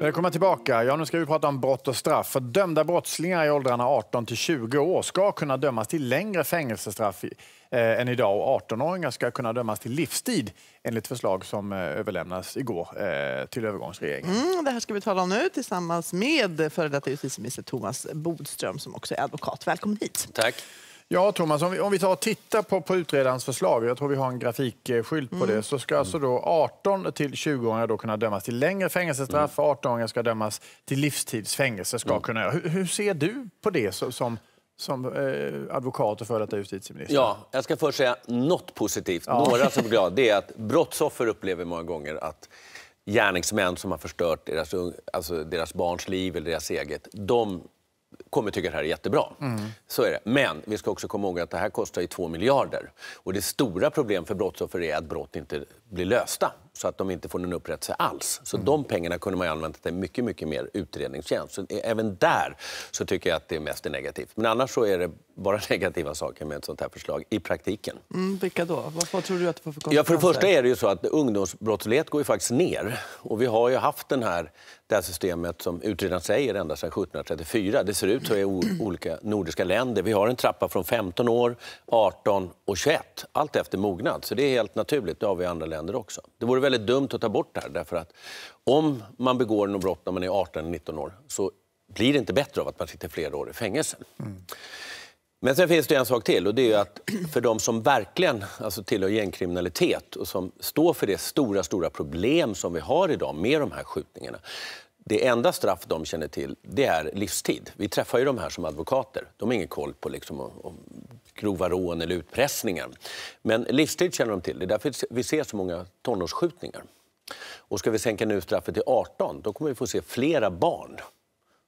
Välkomna eh, tillbaka. Ja, nu ska vi prata om brott och straff. För dömda brottslingar i åldrarna 18 till 20 år ska kunna dömas till längre fängelsestraff i, eh, än idag och 18-åringar ska kunna dömas till livstid enligt förslag som eh, överlämnas igår eh, till övergångsregeringen. Mm, det här ska vi tala om nu tillsammans med före detta justitieminister Thomas Bodström som också är advokat. Välkommen hit. Tack. Ja, Thomas, om vi, om vi tar och tittar på, på utredarens förslag, jag tror vi har en grafikskylt på mm. det, så ska alltså då 18 till 20-åringar kunna dömas till längre fängelsestraff, mm. 18-åringar ska dömas till livstidsfängelse. Ska mm. kunna, hur, hur, ser du på det så, som, som eh, advokat och före detta justitieminister? Ja, jag ska först säga något positivt, ja. några som är glada, det är att brottsoffer upplever många gånger att gärningsmän som har förstört deras, alltså deras barns liv eller deras eget, de kommer tycka att det här är jättebra. Mm. Så är det. Men vi ska också komma ihåg att det här kostar ju 2 miljarder. Och det stora problemet för brottsoffer är att brott inte blir lösta så att de inte får någon upprättelse alls. Så mm. de pengarna kunde man ju använt till mycket, mycket mer utredningstjänst. Så e- även där så tycker jag att det mest är negativt. Men annars så är det bara negativa saker med ett sånt här förslag i praktiken. Mm, vilka då? Vad, vad tror du att det får för Ja, för det första är det ju så att ungdomsbrottslighet går ju faktiskt ner. Och vi har ju haft den här, det här systemet som utredaren säger ända sedan 1734. Det ser ut så i olika nordiska länder. Vi har en trappa från 15 år, 18 och 21, allt efter mognad. Så det är helt naturligt. Det har vi i andra länder också. Det vore väldigt dumt att ta bort det här. Därför att om man begår något brott när man är 18 19 år så blir det inte bättre av att man sitter flera år i fängelse. Mm. Men sen finns det en sak till och det är att för de som verkligen alltså, tillhör gängkriminalitet och som står för det stora, stora problem som vi har idag med de här skjutningarna. Det enda straff de känner till det är livstid. Vi träffar ju de här som advokater. De har ingen koll på liksom, grova rån eller utpressningar. Men livstid känner de till. Det är därför vi ser så många tonårsskjutningar. Och ska vi sänka nu straffet till 18, då kommer vi få se flera barn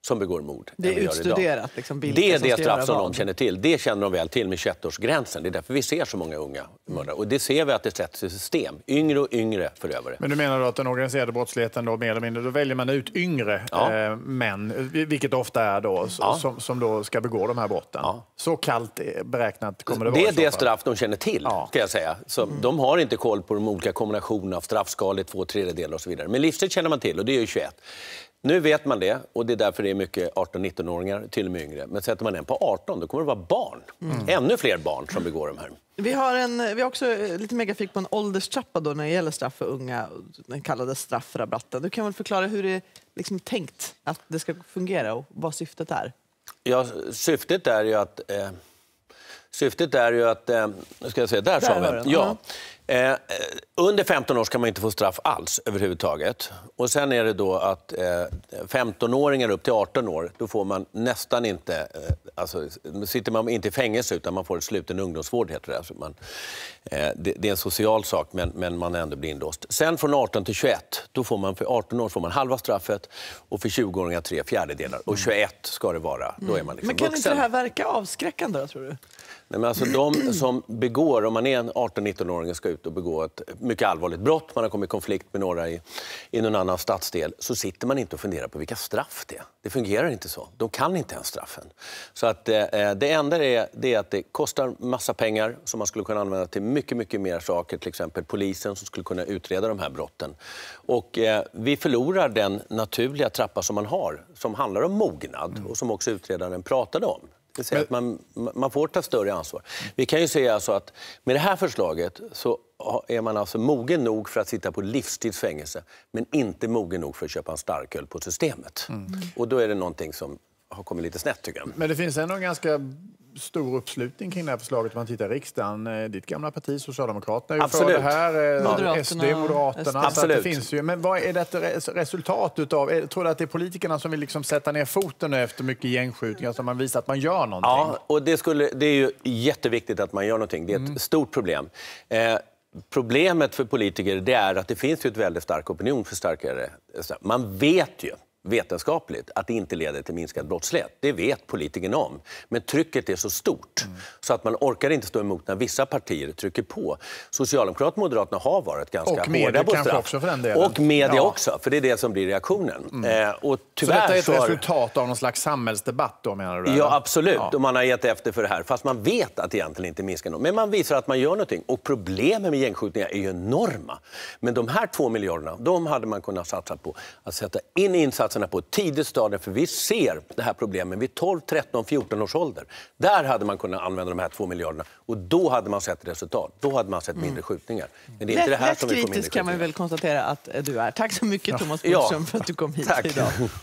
som begår mord. Det är utstuderat. Liksom, det är det straff som de känner till. Det känner de väl till med 21-årsgränsen. Det är därför vi ser så många unga mördare. Och det ser vi att det sätts i system. Yngre och yngre förövare. Men du menar då att den organiserade brottsligheten då mer eller mindre, då väljer man ut yngre ja. eh, män, vilket ofta är då, ja. som, som då ska begå de här brotten. Ja. Så kallt eh, beräknat kommer det vara. Det är det straff de känner till, ska jag säga. Så mm. De har inte koll på de olika kombinationerna av straffskalor, två tredjedelar och så vidare. Men livstid känner man till och det är ju 21. Nu vet man det och det är därför det är mycket 18-19-åringar, till och med yngre. Men sätter man en på 18 då kommer det vara barn. Mm. Ännu fler barn som begår de här. Vi har, en, vi har också eh, lite megafik på en ålderstrappa då när det gäller straff för unga. Den kallades straffrabatten. Du kan väl förklara hur det är liksom tänkt att det ska fungera och vad syftet är? Ja, syftet är ju att... Eh, syftet är ju att... Eh, ska jag säga, där, där sa vi. Ja. Eh, under 15 år ska man inte få straff alls överhuvudtaget. Och sen är det då att eh, 15-åringar upp till 18 år, då får man nästan inte... Eh, alltså, sitter man inte i fängelse utan man får ett sluten ungdomsvård. Heter det. Alltså man, eh, det, det, är en social sak men, men man ändå blir inlåst. Sen från 18 till 21, då får man för 18 år får man halva straffet och för 20-åringar tre fjärdedelar. Och 21 ska det vara. Då är man liksom men kan vuxen. inte det här verka avskräckande tror du? Nej, men alltså, de som begår, om man är en 18-19-åring ska ut ut och begå ett mycket allvarligt brott, man har kommit i konflikt med några i, i någon annan stadsdel, så sitter man inte och funderar på vilka straff det är. Det fungerar inte så. De kan inte ens straffen. Så att, eh, eh det enda är, det är att det kostar massa pengar som man skulle kunna använda till mycket, mycket mer saker, till exempel polisen som skulle kunna utreda de här brotten. Och, eh, vi förlorar den naturliga trappa som man har, som handlar om mognad och som också utredaren pratade om. Det säga att man, man får ta större ansvar. Vi kan ju säga alltså att med det här förslaget så är man alltså mogen nog för att sitta på livstidsfängelse men inte mogen nog för att köpa en starköl på Systemet. Mm. Och då är det någonting som har kommit lite snett tycker jag. Men det finns ändå en ganska stor uppslutning kring det här förslaget man tittar i riksdagen. Eh, ditt gamla parti Socialdemokraterna är Absolut. för det här, eh, Moderaterna, SD, Moderaterna. Absolut. det finns ju. Men vad är det resultat utav? Eh, tror du att det är politikerna som vill liksom sätta ner foten efter mycket gängskjutningar så man visar att man gör någonting? Ja, och det, skulle, det är ju jätteviktigt att man gör någonting. Det är ett mm. stort problem. Eh, problemet för politiker det är att det finns ju ett väldigt stark opinion för starkare... Man vet ju vetenskapligt att det inte leder till minskad brottslighet. Det vet politikerna om. Men trycket är så stort mm. så att man orkar inte stå emot när vissa partier trycker på. Socialdemokraterna och Moderaterna har varit ganska och hårda på straff. Också för den delen. Och media ja. också, för det är det som blir reaktionen. Mm. Eh, och tyvärr så detta är ett för... resultat av någon slags samhällsdebatt då, menar du? Eller? Ja, absolut. Ja. Och man har gett efter för det här. Fast man vet att det egentligen inte minskar något. Men man visar att man gör någonting. Och problemen med gängskjutningar är ju enorma. Men de här två miljarderna, de hade man kunnat satsa på att sätta in insatser insatserna på ett tidigt stadium, för vi ser det här problemet vid 12, 13, 14 års ålder. Där hade man kunnat använda de här 2 miljarderna och då hade man sett resultat. Då hade man sett mm. mindre skjutningar. Men det är inte det här som vi får mindre skjutningar. kan man väl konstatera att du är. Tack så mycket Thomas Bodström ja. för att du kom hit Tack. idag.